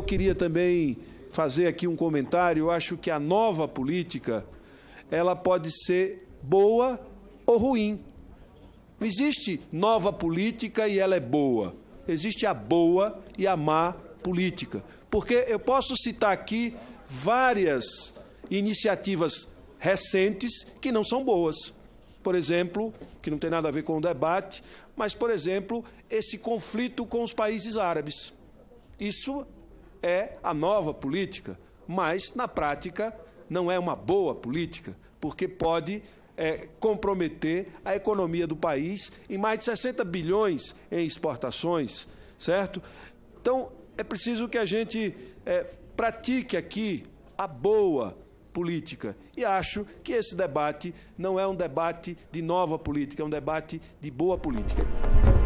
Eu queria também fazer aqui um comentário. Eu acho que a nova política ela pode ser boa ou ruim. Não existe nova política e ela é boa. Existe a boa e a má política. Porque eu posso citar aqui várias iniciativas recentes que não são boas. Por exemplo, que não tem nada a ver com o debate, mas, por exemplo, esse conflito com os países árabes. Isso é a nova política, mas na prática não é uma boa política, porque pode é, comprometer a economia do país em mais de 60 bilhões em exportações, certo? Então é preciso que a gente é, pratique aqui a boa política. E acho que esse debate não é um debate de nova política, é um debate de boa política.